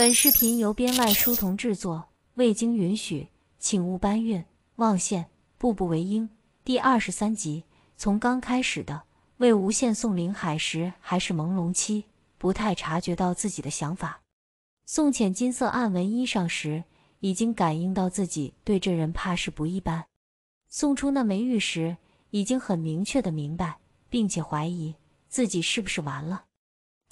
本视频由编外书童制作，未经允许，请勿搬运。望线步步为营第二十三集，从刚开始的魏无羡送林海时还是朦胧期，不太察觉到自己的想法；送浅金色暗纹衣裳时，已经感应到自己对这人怕是不一般；送出那枚玉时，已经很明确的明白，并且怀疑自己是不是完了；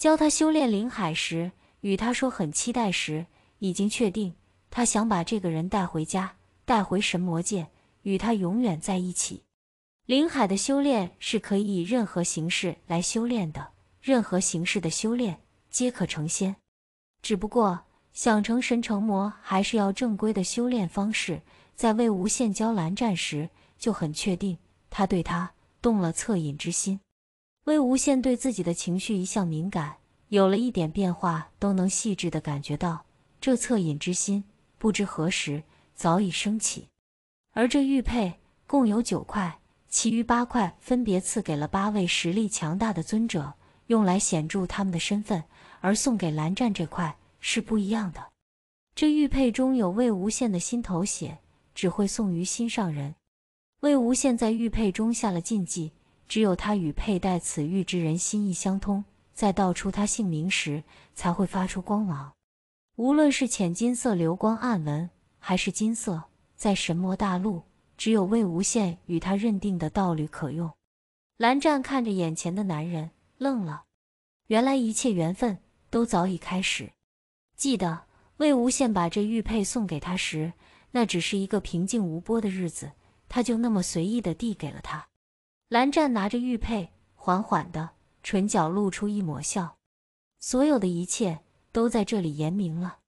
教他修炼林海时。与他说很期待时，已经确定他想把这个人带回家，带回神魔界，与他永远在一起。林海的修炼是可以以任何形式来修炼的，任何形式的修炼皆可成仙。只不过想成神成魔，还是要正规的修炼方式。在魏无羡交蓝湛时，就很确定他对他动了恻隐之心。魏无羡对自己的情绪一向敏感。有了一点变化，都能细致的感觉到这恻隐之心，不知何时早已升起。而这玉佩共有九块，其余八块分别赐给了八位实力强大的尊者，用来显著他们的身份。而送给蓝湛这块是不一样的。这玉佩中有魏无羡的心头血，只会送于心上人。魏无羡在玉佩中下了禁忌，只有他与佩戴此玉之人心意相通。在道出他姓名时才会发出光芒，无论是浅金色流光暗纹，还是金色，在神魔大陆，只有魏无羡与他认定的道侣可用。蓝湛看着眼前的男人，愣了。原来一切缘分都早已开始。记得魏无羡把这玉佩送给他时，那只是一个平静无波的日子，他就那么随意的递给了他。蓝湛拿着玉佩，缓缓的。唇角露出一抹笑，所有的一切都在这里言明了。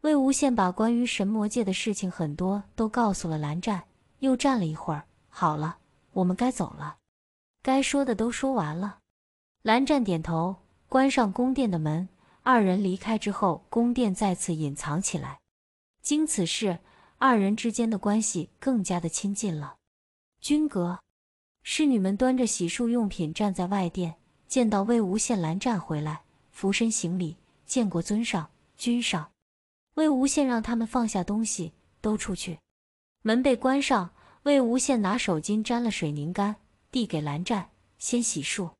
魏无羡把关于神魔界的事情很多都告诉了蓝湛，又站了一会儿。好了，我们该走了，该说的都说完了。蓝湛点头，关上宫殿的门。二人离开之后，宫殿再次隐藏起来。经此事，二人之间的关系更加的亲近了。君阁，侍女们端着洗漱用品站在外殿。见到魏无羡、蓝湛回来，俯身行礼，见过尊上、君上。魏无羡让他们放下东西，都出去。门被关上，魏无羡拿手巾沾了水拧干，递给蓝湛，先洗漱。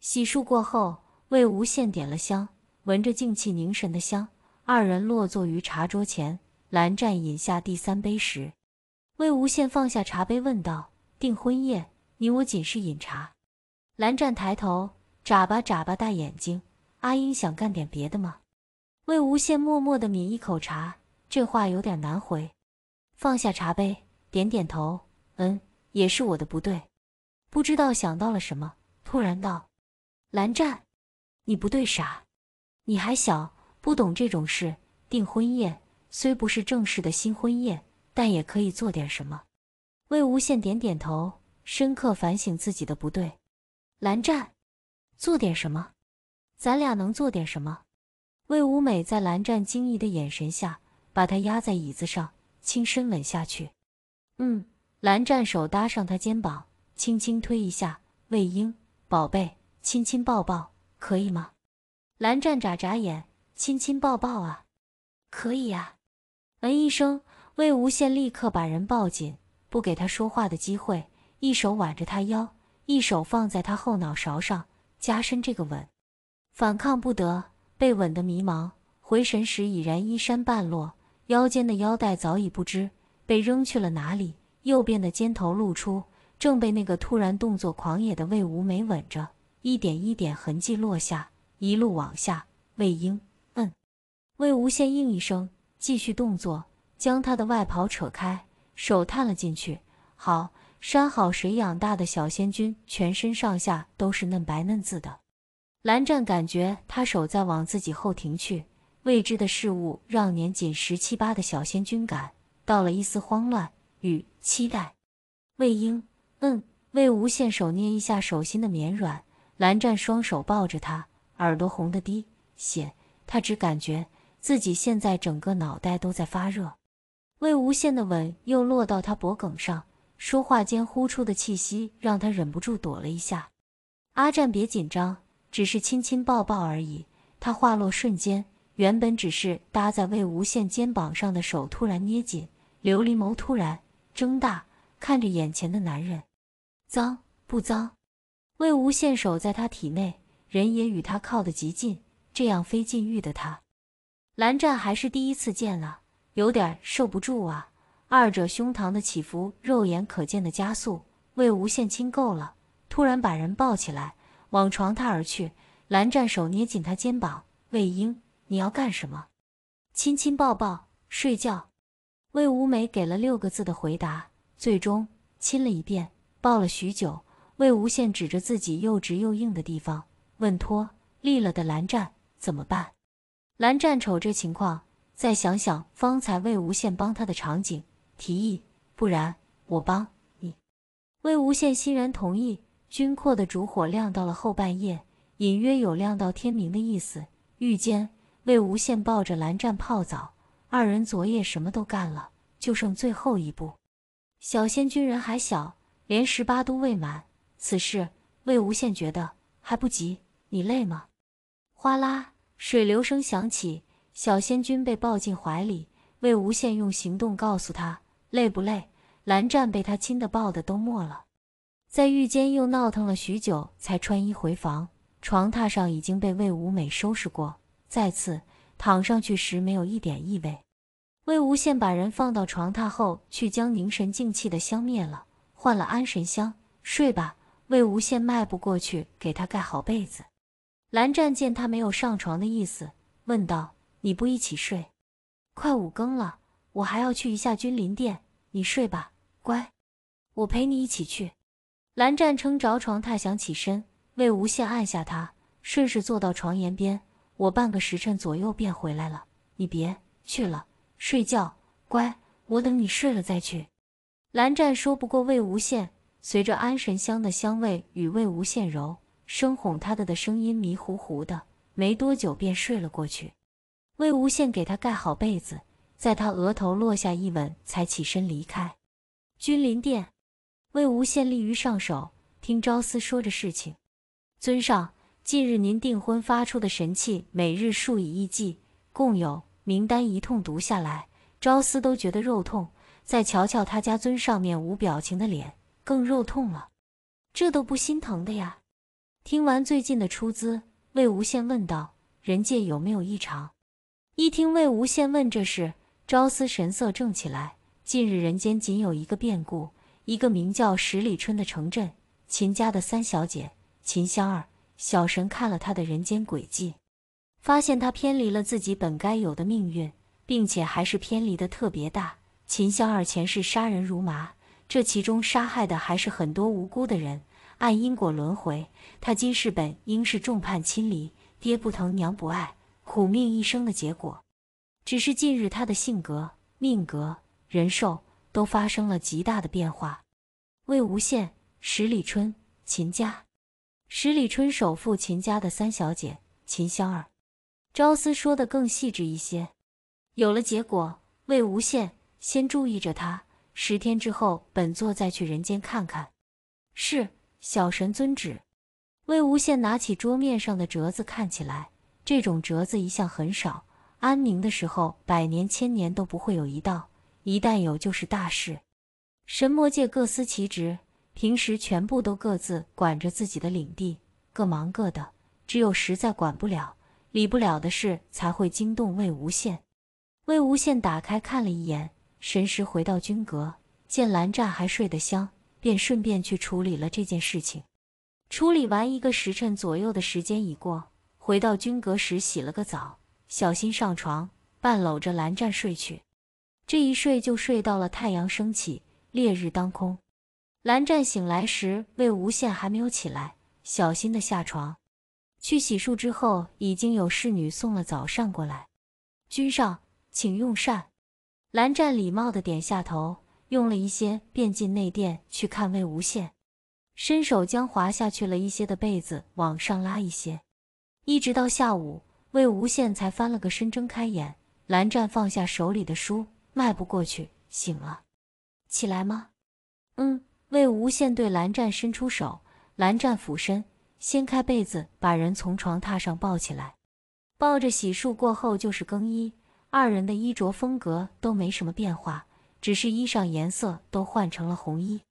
洗漱过后，魏无羡点了香，闻着静气凝神的香，二人落座于茶桌前。蓝湛饮下第三杯时，魏无羡放下茶杯，问道：“订婚宴，你我仅是饮茶？”蓝湛抬头。眨巴眨巴大眼睛，阿英想干点别的吗？魏无羡默默地抿一口茶，这话有点难回，放下茶杯，点点头，嗯，也是我的不对。不知道想到了什么，突然道：“蓝湛，你不对啥？你还小，不懂这种事。订婚宴虽不是正式的新婚宴，但也可以做点什么。”魏无羡点点头，深刻反省自己的不对。蓝湛。做点什么？咱俩能做点什么？魏无美在蓝湛惊异的眼神下，把他压在椅子上，轻身吻下去。嗯，蓝湛手搭上他肩膀，轻轻推一下。魏婴，宝贝，亲亲抱抱可以吗？蓝湛眨眨眼，亲亲抱抱啊，可以呀。嗯一声，魏无羡立刻把人抱紧，不给他说话的机会，一手挽着他腰，一手放在他后脑勺上。加深这个吻，反抗不得。被吻的迷茫，回神时已然衣衫半落，腰间的腰带早已不知被扔去了哪里。右边的肩头露出，正被那个突然动作狂野的魏无美吻着，一点一点痕迹落下，一路往下。魏婴，嗯。魏无羡应一声，继续动作，将他的外袍扯开，手探了进去。好。山好水养大的小仙君，全身上下都是嫩白嫩滋的。蓝湛感觉他手在往自己后庭去，未知的事物让年仅十七八的小仙君感到了一丝慌乱与期待。魏婴，嗯。魏无羡手捏一下手心的绵软，蓝湛双手抱着他，耳朵红的滴血，他只感觉自己现在整个脑袋都在发热。魏无羡的吻又落到他脖颈上。说话间呼出的气息让他忍不住躲了一下。阿湛，别紧张，只是亲亲抱抱而已。他话落瞬间，原本只是搭在魏无羡肩膀上的手突然捏紧，琉璃眸突然睁大，看着眼前的男人，脏不脏？魏无羡手在他体内，人也与他靠得极近，这样非禁欲的他，蓝湛还是第一次见了，有点受不住啊。二者胸膛的起伏，肉眼可见的加速。魏无羡亲够了，突然把人抱起来，往床榻而去。蓝湛手捏紧他肩膀：“魏婴，你要干什么？”“亲亲抱抱，睡觉。”魏无美给了六个字的回答，最终亲了一遍，抱了许久。魏无羡指着自己又直又硬的地方，问：“脱立了的蓝湛怎么办？”蓝湛瞅这情况，再想想方才魏无羡帮他的场景。提议，不然我帮你。魏无羡欣然同意。军阔的烛火亮到了后半夜，隐约有亮到天明的意思。遇间，魏无羡抱着蓝湛泡澡，二人昨夜什么都干了，就剩最后一步。小仙君人还小，连十八都未满，此事魏无羡觉得还不急。你累吗？哗啦，水流声响起，小仙君被抱进怀里。魏无羡用行动告诉他。累不累？蓝湛被他亲的抱的都没了，在浴间又闹腾了许久，才穿衣回房。床榻上已经被魏无美收拾过，再次躺上去时没有一点异味。魏无羡把人放到床榻后，去将凝神静气的香灭了，换了安神香，睡吧。魏无羡迈步过去，给他盖好被子。蓝湛见他没有上床的意思，问道：“你不一起睡？快五更了。”我还要去一下君临殿，你睡吧，乖。我陪你一起去。蓝湛撑着床榻，想起身，魏无羡按下他，顺势坐到床沿边。我半个时辰左右便回来了，你别去了，睡觉，乖。我等你睡了再去。蓝湛说不过魏无羡，随着安神香的香味与魏无羡柔声哄他的的声音，迷糊糊的，没多久便睡了过去。魏无羡给他盖好被子。在他额头落下一吻，才起身离开。君临殿，魏无羡立于上首，听朝思说着事情。尊上，近日您订婚发出的神器，每日数以亿计，共有名单一通读下来，朝思都觉得肉痛。再瞧瞧他家尊上面无表情的脸，更肉痛了。这都不心疼的呀？听完最近的出资，魏无羡问道：“人界有没有异常？”一听魏无羡问这事。朝思神色正起来。近日人间仅有一个变故，一个名叫十里春的城镇，秦家的三小姐秦香儿。小神看了她的人间轨迹，发现她偏离了自己本该有的命运，并且还是偏离的特别大。秦香儿前世杀人如麻，这其中杀害的还是很多无辜的人。按因果轮回，她今世本应是众叛亲离，爹不疼，娘不爱，苦命一生的结果。只是近日，他的性格、命格、人寿都发生了极大的变化。魏无羡，十里春秦家，十里春首富秦家的三小姐秦香儿。朝思说的更细致一些。有了结果，魏无羡先注意着她。十天之后，本座再去人间看看。是，小神遵旨。魏无羡拿起桌面上的折子，看起来这种折子一向很少。安宁的时候，百年千年都不会有一道；一旦有，就是大事。神魔界各司其职，平时全部都各自管着自己的领地，各忙各的。只有实在管不了、理不了的事，才会惊动魏无羡。魏无羡打开看了一眼神识，回到君阁，见蓝湛还睡得香，便顺便去处理了这件事情。处理完一个时辰左右的时间已过，回到君阁时，洗了个澡。小心上床，半搂着蓝湛睡去。这一睡就睡到了太阳升起，烈日当空。蓝湛醒来时，魏无羡还没有起来。小心的下床去洗漱之后，已经有侍女送了早膳过来。君上，请用膳。蓝湛礼貌的点下头，用了一些，便进内殿去看魏无羡，伸手将滑下去了一些的被子往上拉一些，一直到下午。魏无羡才翻了个身，睁开眼，蓝湛放下手里的书，迈步过去，醒了，起来吗？嗯。魏无羡对蓝湛伸出手，蓝湛俯身掀开被子，把人从床榻上抱起来，抱着洗漱过后就是更衣，二人的衣着风格都没什么变化，只是衣裳颜色都换成了红衣。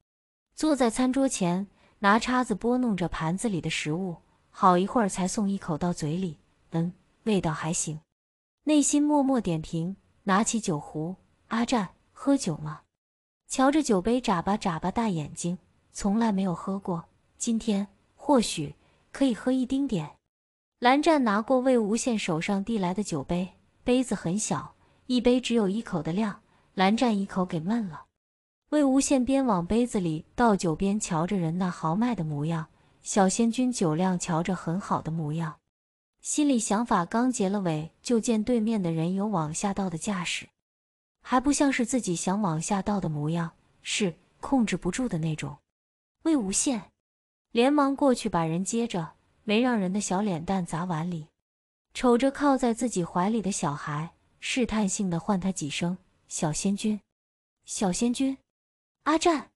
坐在餐桌前，拿叉子拨弄着盘子里的食物，好一会儿才送一口到嘴里，嗯。味道还行，内心默默点评。拿起酒壶，阿湛喝酒吗？瞧着酒杯，眨巴眨巴大眼睛，从来没有喝过，今天或许可以喝一丁点。蓝湛拿过魏无羡手上递来的酒杯，杯子很小，一杯只有一口的量。蓝湛一口给闷了。魏无羡边往杯子里倒酒边瞧着人那豪迈的模样，小仙君酒量瞧着很好的模样。心里想法刚结了尾，就见对面的人有往下倒的架势，还不像是自己想往下倒的模样，是控制不住的那种。魏无羡连忙过去把人接着，没让人的小脸蛋砸碗里。瞅着靠在自己怀里的小孩，试探性的唤他几声：“小仙君，小仙君，阿湛。”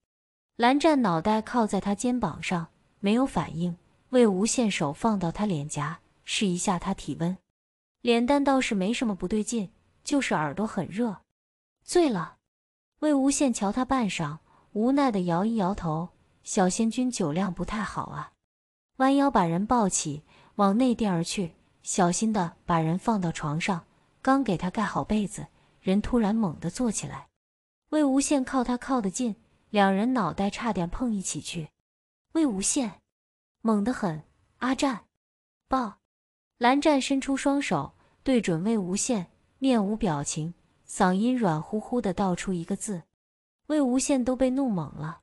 蓝湛脑袋靠在他肩膀上，没有反应。魏无羡手放到他脸颊。试一下他体温，脸蛋倒是没什么不对劲，就是耳朵很热。醉了。魏无羡瞧他半晌，无奈的摇一摇头：“小仙君酒量不太好啊。”弯腰把人抱起，往内殿而去，小心的把人放到床上，刚给他盖好被子，人突然猛地坐起来。魏无羡靠他靠得近，两人脑袋差点碰一起去。魏无羡，猛得很。阿湛，抱。蓝湛伸出双手，对准魏无羡，面无表情，嗓音软乎乎的道出一个字。魏无羡都被弄懵了，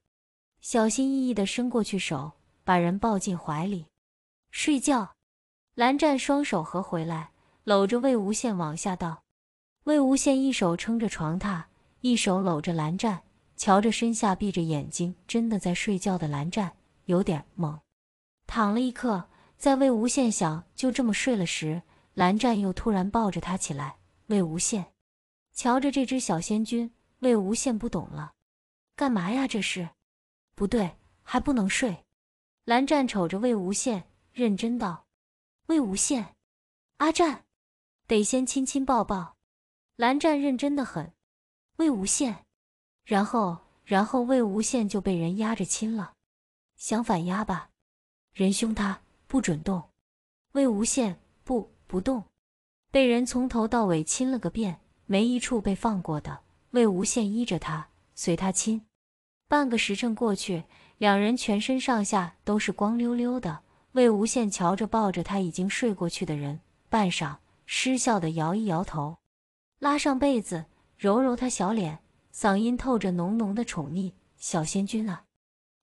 小心翼翼的伸过去手，把人抱进怀里睡觉。蓝湛双手合回来，搂着魏无羡往下倒。魏无羡一手撑着床榻，一手搂着蓝湛，瞧着身下闭着眼睛，真的在睡觉的蓝湛，有点懵。躺了一刻。在魏无羡想就这么睡了时，蓝湛又突然抱着他起来。魏无羡，瞧着这只小仙君。魏无羡不懂了，干嘛呀？这是，不对，还不能睡。蓝湛瞅着魏无羡，认真道：“魏无羡，阿湛，得先亲亲抱抱。”蓝湛认真的很。魏无羡，然后，然后魏无羡就被人压着亲了。想反压吧，仁兄他。不准动，魏无羡不不动，被人从头到尾亲了个遍，没一处被放过的。魏无羡依着他，随他亲。半个时辰过去，两人全身上下都是光溜溜的。魏无羡瞧着抱着他已经睡过去的人，半晌失笑的摇一摇头，拉上被子，揉揉他小脸，嗓音透着浓浓的宠溺：“小仙君啊。”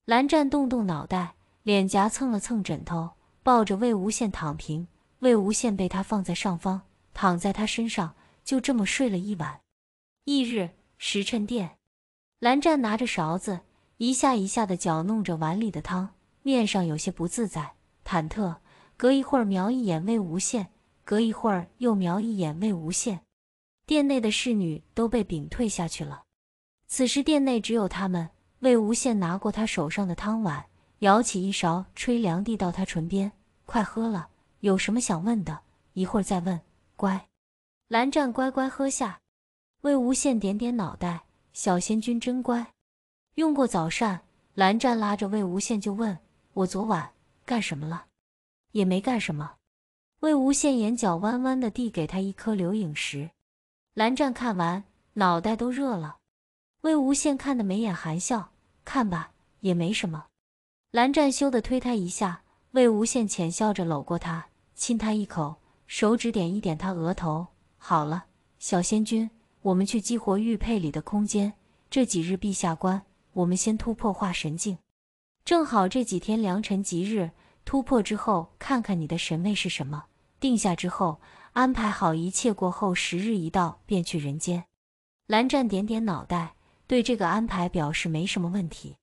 蓝湛动动脑袋，脸颊蹭了蹭枕头。抱着魏无羡躺平，魏无羡被他放在上方，躺在他身上，就这么睡了一晚。翌日，时辰殿，蓝湛拿着勺子，一下一下的搅弄着碗里的汤，面上有些不自在、忐忑。隔一会儿瞄一眼魏无羡，隔一会儿又瞄一眼魏无羡。殿内的侍女都被屏退下去了，此时殿内只有他们。魏无羡拿过他手上的汤碗。舀起一勺，吹凉，递到他唇边，快喝了。有什么想问的，一会儿再问，乖。蓝湛乖乖喝下。魏无羡点点脑袋，小仙君真乖。用过早膳，蓝湛拉着魏无羡就问：“我昨晚干什么了？”也没干什么。魏无羡眼角弯弯的，递给他一颗留影石。蓝湛看完，脑袋都热了。魏无羡看的眉眼含笑，看吧，也没什么。蓝湛羞的推他一下，魏无羡浅笑着搂过他，亲他一口，手指点一点他额头。好了，小仙君，我们去激活玉佩里的空间。这几日闭下关，我们先突破化神境。正好这几天良辰吉日，突破之后看看你的神位是什么。定下之后，安排好一切过后，十日一到便去人间。蓝湛点点脑袋，对这个安排表示没什么问题。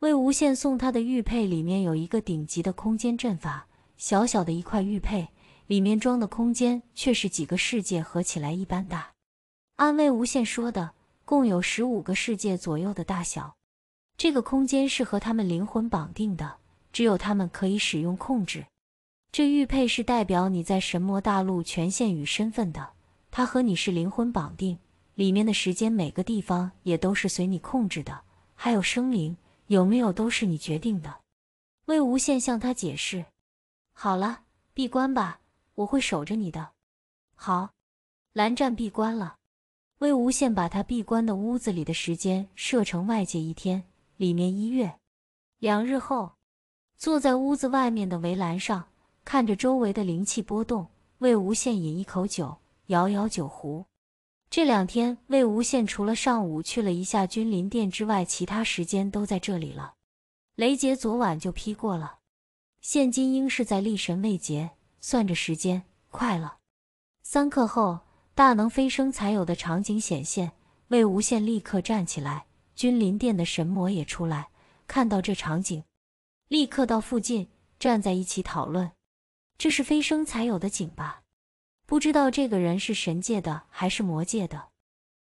魏无羡送他的玉佩里面有一个顶级的空间阵法，小小的一块玉佩里面装的空间却是几个世界合起来一般大。按魏无羡说的，共有十五个世界左右的大小。这个空间是和他们灵魂绑定的，只有他们可以使用控制。这玉佩是代表你在神魔大陆权限与身份的，它和你是灵魂绑定，里面的时间每个地方也都是随你控制的，还有生灵。有没有都是你决定的，魏无羡向他解释。好了，闭关吧，我会守着你的。好，蓝湛闭关了。魏无羡把他闭关的屋子里的时间设成外界一天，里面一月。两日后，坐在屋子外面的围栏上，看着周围的灵气波动，魏无羡饮一口酒，摇摇酒壶。这两天，魏无羡除了上午去了一下君临殿之外，其他时间都在这里了。雷劫昨晚就劈过了，现今应是在立神未劫，算着时间快了。三刻后，大能飞升才有的场景显现，魏无羡立刻站起来，君临殿的神魔也出来，看到这场景，立刻到附近站在一起讨论，这是飞升才有的景吧。不知道这个人是神界的还是魔界的。